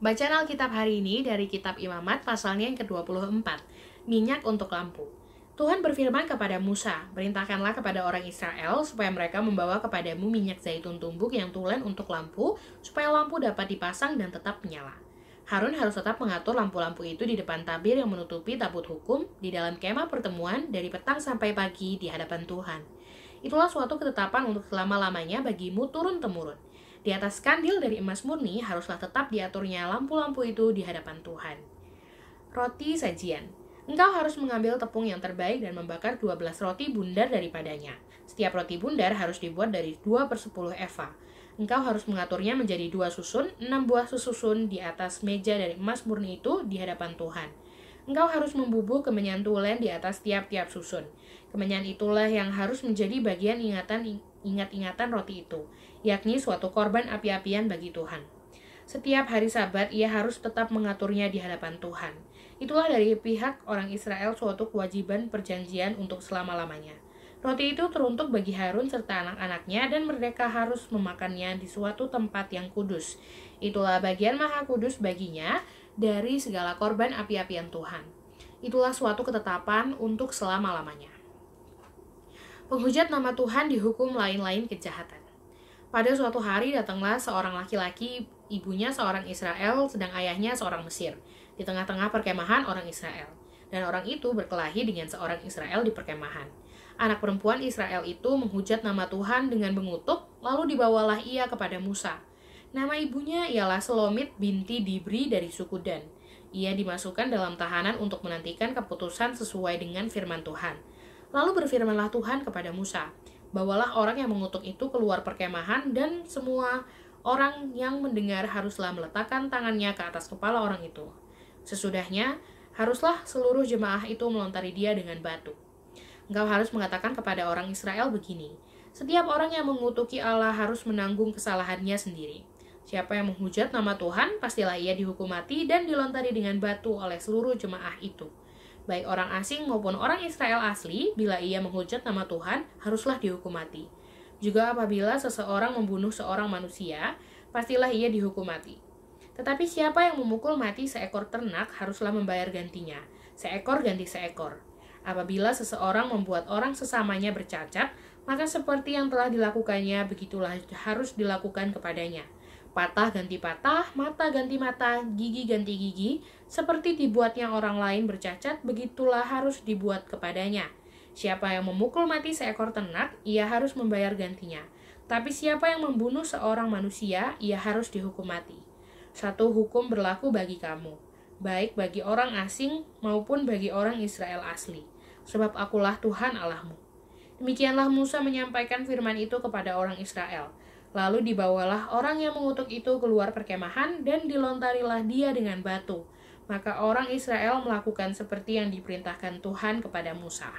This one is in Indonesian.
Bacaan Alkitab hari ini dari kitab Imamat pasalnya yang ke-24, minyak untuk lampu. Tuhan berfirman kepada Musa, "Perintahkanlah kepada orang Israel supaya mereka membawa kepadamu minyak zaitun tumbuk yang tulen untuk lampu, supaya lampu dapat dipasang dan tetap menyala." Harun harus tetap mengatur lampu-lampu itu di depan tabir yang menutupi tabut hukum di dalam kemah pertemuan dari petang sampai pagi di hadapan Tuhan. Itulah suatu ketetapan untuk selama-lamanya bagimu turun-temurun di atas kandil dari emas murni haruslah tetap diaturnya lampu-lampu itu di hadapan Tuhan. Roti sajian. Engkau harus mengambil tepung yang terbaik dan membakar 12 roti bundar daripadanya. Setiap roti bundar harus dibuat dari 2 per 10 eva. Engkau harus mengaturnya menjadi dua susun, enam buah susun di atas meja dari emas murni itu di hadapan Tuhan engkau harus membubuh kemenyan tulen di atas tiap-tiap susun. Kemenyan itulah yang harus menjadi bagian ingatan ingat-ingatan roti itu, yakni suatu korban api-apian bagi Tuhan. Setiap hari Sabat ia harus tetap mengaturnya di hadapan Tuhan. Itulah dari pihak orang Israel suatu kewajiban perjanjian untuk selama-lamanya. Roti itu teruntuk bagi Harun serta anak-anaknya dan mereka harus memakannya di suatu tempat yang kudus. Itulah bagian maha kudus baginya dari segala korban api-apian Tuhan. Itulah suatu ketetapan untuk selama-lamanya. Penghujat nama Tuhan dihukum lain-lain kejahatan. Pada suatu hari datanglah seorang laki-laki, ibunya seorang Israel, sedang ayahnya seorang Mesir. Di tengah-tengah perkemahan orang Israel. Dan orang itu berkelahi dengan seorang Israel di perkemahan. Anak perempuan Israel itu menghujat nama Tuhan dengan mengutuk, lalu dibawalah ia kepada Musa. Nama ibunya ialah Selomit binti Dibri dari suku Dan. Ia dimasukkan dalam tahanan untuk menantikan keputusan sesuai dengan firman Tuhan. Lalu berfirmanlah Tuhan kepada Musa, Bawalah orang yang mengutuk itu keluar perkemahan dan semua orang yang mendengar haruslah meletakkan tangannya ke atas kepala orang itu. Sesudahnya, haruslah seluruh jemaah itu melontari dia dengan batu. Engkau harus mengatakan kepada orang Israel begini, setiap orang yang mengutuki Allah harus menanggung kesalahannya sendiri. Siapa yang menghujat nama Tuhan, pastilah ia dihukum mati dan dilontari dengan batu oleh seluruh jemaah itu.' baik orang asing maupun orang Israel asli, bila ia menghujat nama Tuhan, haruslah dihukum mati. Juga apabila seseorang membunuh seorang manusia, pastilah ia dihukum mati. Tetapi siapa yang memukul mati seekor ternak haruslah membayar gantinya, seekor ganti seekor. Apabila seseorang membuat orang sesamanya bercacat, maka seperti yang telah dilakukannya, begitulah harus dilakukan kepadanya.' patah ganti patah, mata ganti mata, gigi ganti gigi, seperti dibuatnya orang lain bercacat, begitulah harus dibuat kepadanya. Siapa yang memukul mati seekor ternak, ia harus membayar gantinya. Tapi siapa yang membunuh seorang manusia, ia harus dihukum mati. Satu hukum berlaku bagi kamu, baik bagi orang asing maupun bagi orang Israel asli, sebab akulah Tuhan Allahmu. Demikianlah Musa menyampaikan firman itu kepada orang Israel. Lalu dibawalah orang yang mengutuk itu keluar perkemahan dan dilontarilah dia dengan batu. Maka orang Israel melakukan seperti yang diperintahkan Tuhan kepada Musa.